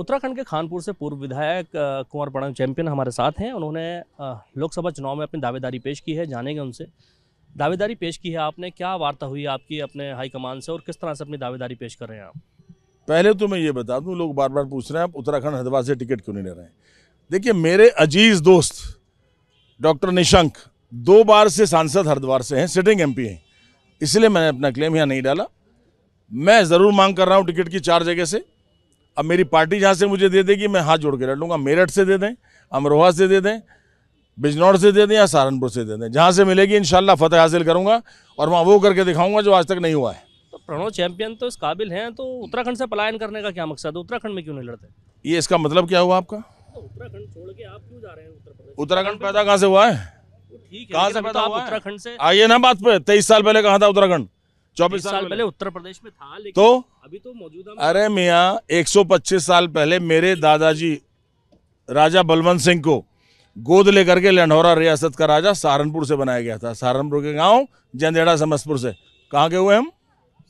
उत्तराखंड के खानपुर से पूर्व विधायक कुंवर प्रणव चैंपियन हमारे साथ हैं उन्होंने लोकसभा चुनाव में अपनी दावेदारी पेश की है जानेंगे उनसे दावेदारी पेश की है आपने क्या वार्ता हुई आपकी अपने हाईकमान से और किस तरह से अपनी दावेदारी पेश कर रहे हैं आप पहले तो मैं ये बता दूं लोग बार बार पूछ रहे हैं आप उत्तराखंड हरिद्वार से टिकट क्यों नहीं ले रहे हैं देखिए मेरे अजीज दोस्त डॉक्टर निशंक दो बार से सांसद हरिद्वार से हैं सिटिंग एमपी हैं इसलिए मैंने अपना क्लेम यहाँ नहीं डाला मैं ज़रूर मांग कर रहा हूँ टिकट की चार जगह से अब मेरी पार्टी जहाँ से मुझे दे देगी मैं हाथ जोड़ के लड़ लूँगा मेरठ से दे दें अमरोहा से दे दें बिजनौर से दे दें या सहारनपुर से दे दें जहाँ से मिलेगी इन फतह हासिल करूँगा और वहाँ वो करके दिखाऊँगा जो आज तक नहीं हुआ है तो प्रणव चैंपियन तो इस काबिल हैं तो उत्तराखंड से पलायन करने का क्या मकसद है उत्तराखंड में क्यों नहीं लड़ते ये इसका मतलब क्या हुआ आपका तो उत्तराखंड छोड़ के आप क्यों जा रहे हैं उत्तर उत्तराखंड पैदा कहाँ से हुआ है कहाँ से पैदा तो उत्तराखंड से आइए ना बात पे तेईस साल पहले कहाँ था उत्तराखंड चौबीस साल, पहले उत्तर प्रदेश में था लेकिन तो अभी तो मौजूदा अरे मियाँ 125 साल पहले मेरे दादाजी राजा बलवंत सिंह को गोद लेकर के लंडौरा रियासत का राजा सहारनपुर से बनाया गया था सहारनपुर के गांव जंदेड़ा समस्तपुर से कहाँ के हुए हम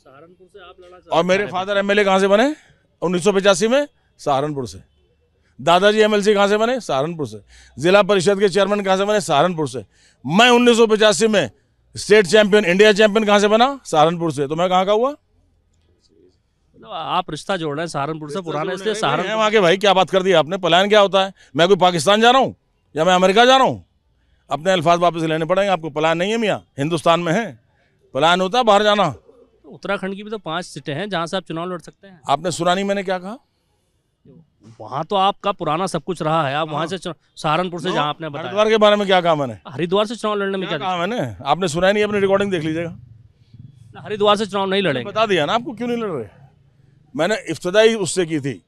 सहारनपुर से आप लड़ा और मेरे फादर एमएलए कहाँ से बने उन्नीस में सहारनपुर से दादाजी सी कहाँ से बने सहारनपुर से जिला परिषद के चेयरमैन कहाँ से बने सहारनपुर से मैं उन्नीस में स्टेट चैंपियन इंडिया चैंपियन कहाँ से बना सहारनपुर से तो मैं कहाँ का हुआ मतलब आप रिश्ता जोड़ रहे हैं सहारनपुर से पुराने इसलिए सहारनपुर वहाँ के भाई क्या बात कर दी आपने पलायन क्या होता है मैं कोई पाकिस्तान जा रहा हूँ या मैं अमेरिका जा रहा हूँ अपने अल्फाज वापस लेने पड़ेंगे आपको पलायन नहीं है मियाँ हिंदुस्तान में है पलायन होता है बाहर जाना तो उत्तराखंड की भी तो पांच सीटें हैं जहाँ से आप चुनाव लड़ सकते हैं आपने सुना नहीं मैंने क्या कहा वहाँ तो आपका पुराना सब कुछ रहा है आप वहाँ हाँ। से सहारनपुर से जहाँ आपने बताया हरिद्वार के बारे में क्या काम है हरिद्वार से चुनाव लड़ने में क्या काम है आपने सुना नहीं अपनी रिकॉर्डिंग देख लीजिएगा हरिद्वार से चुनाव नहीं लड़े बता दिया ना आपको क्यों नहीं लड़ रहे मैंने इफ्तदाई उससे की थी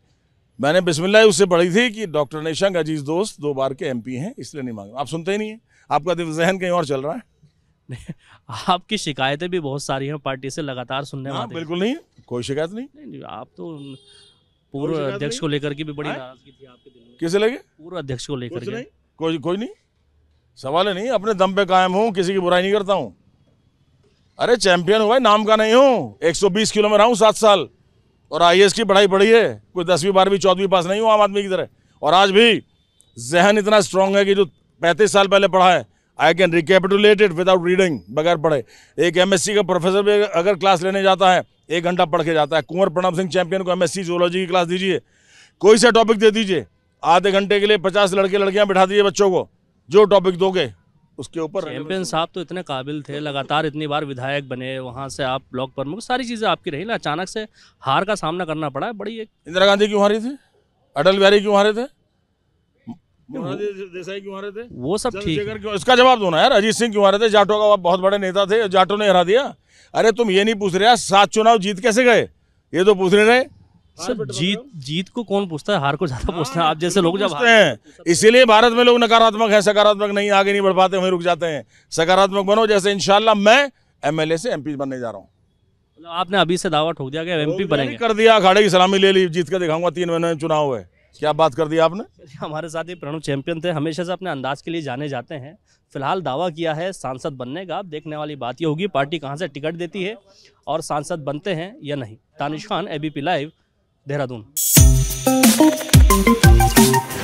मैंने बिस्मिल्लाह उससे पढ़ी थी कि डॉक्टर निशंक अजीज दोस्त दो बार के एमपी हैं इसलिए नहीं मांग आप सुनते ही नहीं हैं आपका दिल जहन कहीं और चल रहा है आपकी शिकायतें भी बहुत सारी हैं पार्टी से लगातार सुनने में हाँ, बिल्कुल नहीं कोई शिकायत नहीं, नहीं आप तो पूर्व अध्यक्ष को लेकर की भी बड़ी हाँ? नाराजगी थी आपके दिल में किसे लेके पूर्व अध्यक्ष को लेकर के कोई कोई नहीं सवाल है नहीं अपने दम पे कायम हूँ किसी की बुराई नहीं करता हूँ अरे चैंपियन हुआ नाम का नहीं हूँ 120 किलो में रहा हूँ सात साल और आई की पढ़ाई पढ़ी है कोई दसवीं बारहवीं चौदहवीं पास नहीं हूँ आम आदमी की तरह और आज भी जहन इतना स्ट्रांग है कि जो पैंतीस साल पहले पढ़ा है I can recapitulate it without reading बगैर पढ़े एक सी का प्रोफेसर भी अगर क्लास लेने जाता है एक घंटा पढ़ के जाता है कुंवर प्रणब सिंह चैंपियन को एम सी जोलॉजी की क्लास दीजिए कोई सा टॉपिक दे दीजिए आधे घंटे के लिए पचास लड़के लड़कियाँ बैठा दीजिए बच्चों को जो टॉपिक दोगे उसके ऊपर चैंपियन साहब तो इतने काबिल थे लगातार इतनी बार विधायक बने वहाँ से आप ब्लॉक प्रमुख सारी चीज़ें आपकी रही ना अचानक से हार का सामना करना पड़ा बड़ी एक इंदिरा गांधी क्यों हारी थी अटल बिहारी क्यों हारे थे देसाई क्यों आ रहे थे वो सब ठीक इसका जवाब दो ना यार अजीत सिंह क्यों आ रहे थे जाटो का बहुत बड़े नेता थे जाटो ने हरा दिया अरे तुम ये नहीं पूछ रहे सात चुनाव जीत कैसे गए ये तो पूछ रहे सर जीत जीत को कौन पूछता है हार को ज्यादा हाँ, पूछता है आप जैसे तो लोग जब हैं इसीलिए भारत में लोग नकारात्मक हैं सकारात्मक नहीं आगे नहीं बढ़ पाते वहीं रुक जाते हैं सकारात्मक बनो जैसे इंशाला मैं एमएलए से एमपी बनने जा रहा हूँ आपने अभी से दावा ठोक दिया कि एमपी बनेंगे कर दिया अखाड़े की सलामी ले ली जीत के दिखाऊंगा तीन महीने चुनाव है क्या बात कर दी आपने हमारे साथ ही प्रणव चैंपियन थे हमेशा से अपने अंदाज के लिए जाने जाते हैं फिलहाल दावा किया है सांसद बनने का अब देखने वाली बात ये होगी पार्टी कहाँ से टिकट देती है और सांसद बनते हैं या नहीं दानिश खान एबीपी लाइव देहरादून